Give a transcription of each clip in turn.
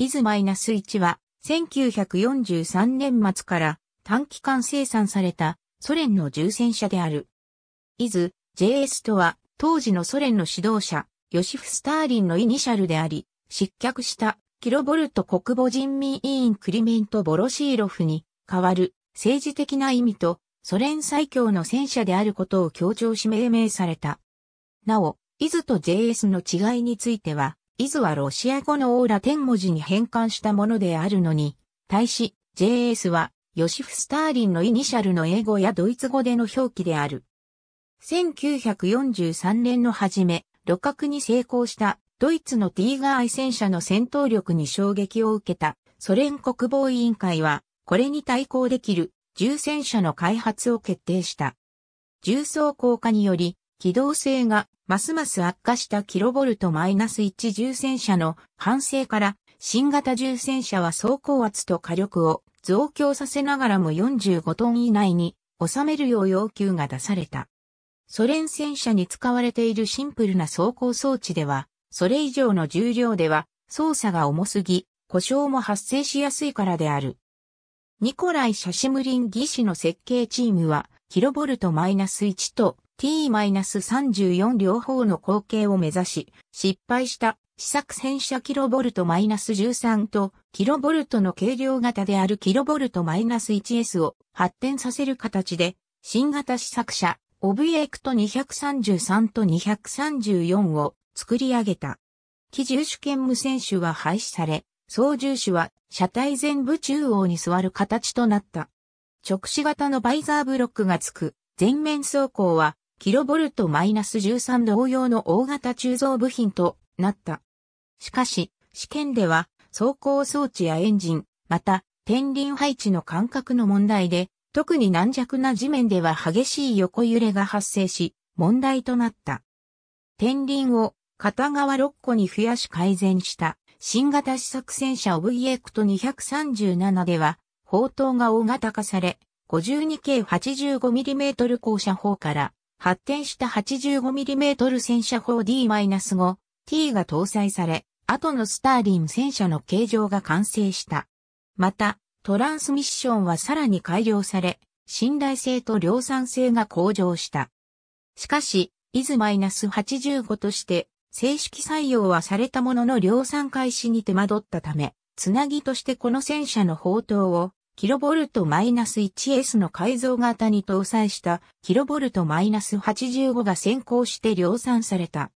ナス1は、1943年末から短期間生産されたソ連の重戦車である。イズ、j s とは、当時のソ連の指導者、ヨシフ・スターリンのイニシャルであり、失脚したキロボルト国母人民委員クリメント・ボロシーロフに代わる政治的な意味とソ連最強の戦車であることを強調し命名された。なお、イズと JS の違いについては、イズはロシア語のオーラ天文字に変換したものであるのに、対し、JS は、ヨシフ・スターリンのイニシャルの英語やドイツ語での表記である。1943年の初め、旅客に成功したドイツのティーガー愛戦車の戦闘力に衝撃を受けたソ連国防委員会は、これに対抗できる重戦車の開発を決定した。重装甲化により、機動性がますます悪化したキロボルト -1 重戦車の反省から新型重戦車は走行圧と火力を増強させながらも45トン以内に収めるよう要求が出された。ソ連戦車に使われているシンプルな走行装置では、それ以上の重量では操作が重すぎ、故障も発生しやすいからである。ニコライ・シャシムリン技師の設計チームは、キロボルト -1 と t-34 両方の後継を目指し、失敗した試作戦車キロボルト -13 とキロボルトの軽量型であるキロボルト -1S を発展させる形で、新型試作車、オブエクト233と234を作り上げた。機重主権無線手は廃止され、操縦手は車体全部中央に座る形となった。直視型のバイザーブロックがつく、全面走行はキロボルトマイナス1 3同様の大型鋳造部品となった。しかし、試験では、走行装置やエンジン、また、天輪配置の間隔の問題で、特に軟弱な地面では激しい横揺れが発生し、問題となった。天輪を片側6個に増やし改善した新型試作戦車オブイエクト237では、砲塔が大型化され、52K 85mm 降車砲から発展した 85mm 戦車砲 D-5、T が搭載され、後のスターリン戦車の形状が完成した。また、トランスミッションはさらに改良され、信頼性と量産性が向上した。しかし、イズ -85 として正式採用はされたものの量産開始に手間取ったため、つなぎとしてこの戦車の砲塔をキロボルト1 s の改造型に搭載したキロボルト8 5が先行して量産された。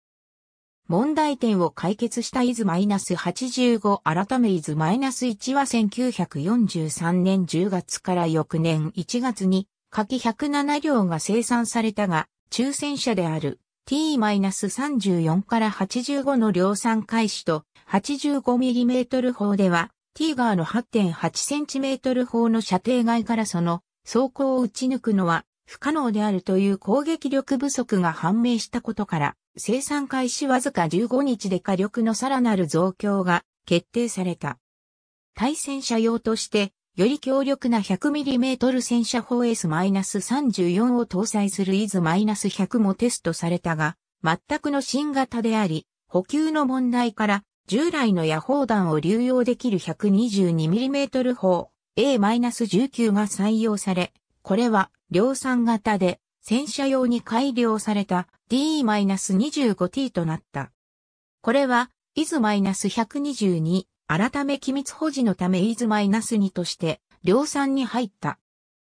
問題点を解決したイズ -85 改めイズ -1 は1943年10月から翌年1月に柿107両が生産されたが、抽選者である T-34 から85の量産開始と 85mm 砲ではティーガーの 8.8cm 砲の射程外からその装甲を撃ち抜くのは不可能であるという攻撃力不足が判明したことから、生産開始わずか15日で火力のさらなる増強が決定された。対戦車用として、より強力な 100mm 戦車砲 S-34 を搭載する IS-100 もテストされたが、全くの新型であり、補給の問題から従来の野砲弾を流用できる 122mm 砲 A-19 が採用され、これは量産型で戦車用に改良された D-25T となった。これは、i s -122、改め機密保持のため i s -2 として量産に入った。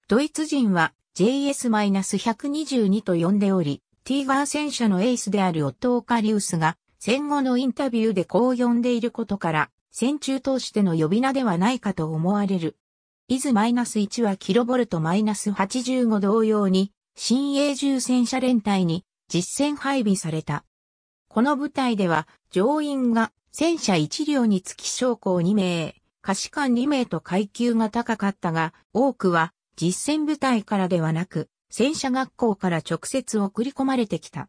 ドイツ人は JS-122 と呼んでおり、ティーガー戦車のエースであるオットーカリウスが戦後のインタビューでこう呼んでいることから、戦中通しての呼び名ではないかと思われる。イズ -1 はキロボルト -85 同様に、新鋭重戦車連隊に実戦配備された。この部隊では、乗員が戦車1両につき将校2名、可視官2名と階級が高かったが、多くは実戦部隊からではなく、戦車学校から直接送り込まれてきた。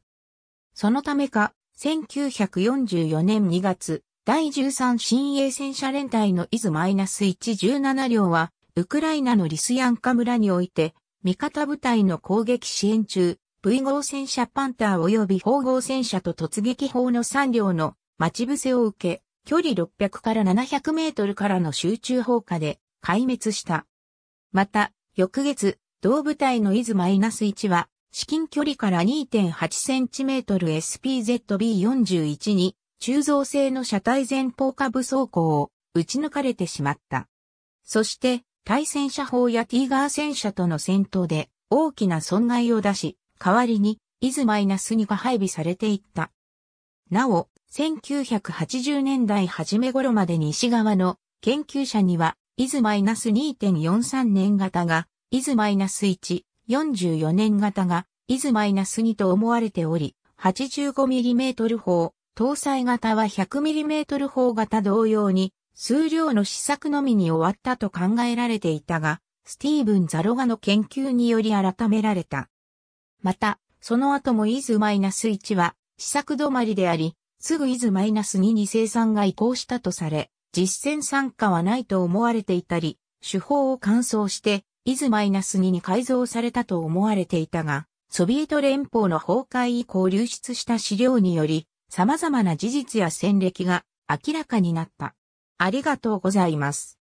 そのためか、1944年2月、第13新鋭戦車連隊のイズ -117 両は、ウクライナのリスヤンカ村において、味方部隊の攻撃支援中、V 号戦車パンター及び砲号戦車と突撃砲の3両の待ち伏せを受け、距離600から700メートルからの集中砲火で壊滅した。また、翌月、同部隊のイズ -1 は、至近距離から 2.8cm SPZB41 に鋳造製の車体前方下部走行を打ち抜かれてしまった。そして、対戦車砲やティーガー戦車との戦闘で大きな損害を出し、代わりにイズマイナス2が配備されていった。なお、1980年代初め頃まで西側の研究者には、イズマイナス2.43年型が、イズマイナス1、44年型が、イズマイナス2と思われており、85mm 砲、搭載型は 100mm 砲型同様に、数量の試作のみに終わったと考えられていたが、スティーブン・ザロガの研究により改められた。また、その後もイズマイナス1は、試作止まりであり、すぐイズマイナス2に生産が移行したとされ、実戦参加はないと思われていたり、手法を乾燥して、イズ -2 に改造されたと思われていたが、ソビエト連邦の崩壊以降流出した資料により、様々な事実や戦歴が明らかになった。ありがとうございます。